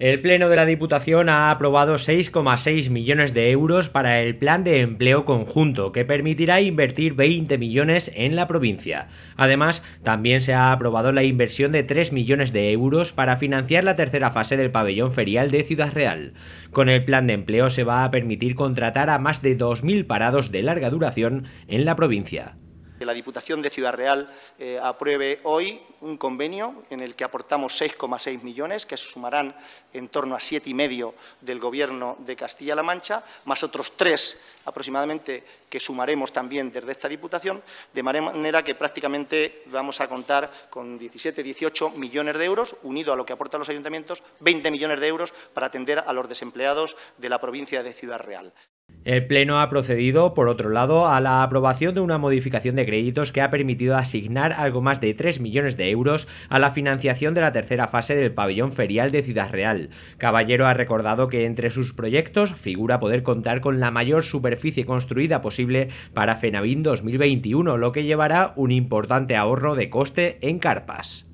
El Pleno de la Diputación ha aprobado 6,6 millones de euros para el Plan de Empleo Conjunto, que permitirá invertir 20 millones en la provincia. Además, también se ha aprobado la inversión de 3 millones de euros para financiar la tercera fase del pabellón ferial de Ciudad Real. Con el plan de empleo se va a permitir contratar a más de 2.000 parados de larga duración en la provincia la Diputación de Ciudad Real eh, apruebe hoy un convenio en el que aportamos 6,6 millones, que se sumarán en torno a siete y medio del Gobierno de Castilla-La Mancha, más otros tres aproximadamente que sumaremos también desde esta Diputación, de manera que prácticamente vamos a contar con 17, 18 millones de euros, unido a lo que aportan los ayuntamientos, 20 millones de euros para atender a los desempleados de la provincia de Ciudad Real. El Pleno ha procedido, por otro lado, a la aprobación de una modificación de créditos que ha permitido asignar algo más de 3 millones de euros a la financiación de la tercera fase del pabellón ferial de Ciudad Real. Caballero ha recordado que entre sus proyectos figura poder contar con la mayor superficie construida posible para Fenavín 2021, lo que llevará un importante ahorro de coste en carpas.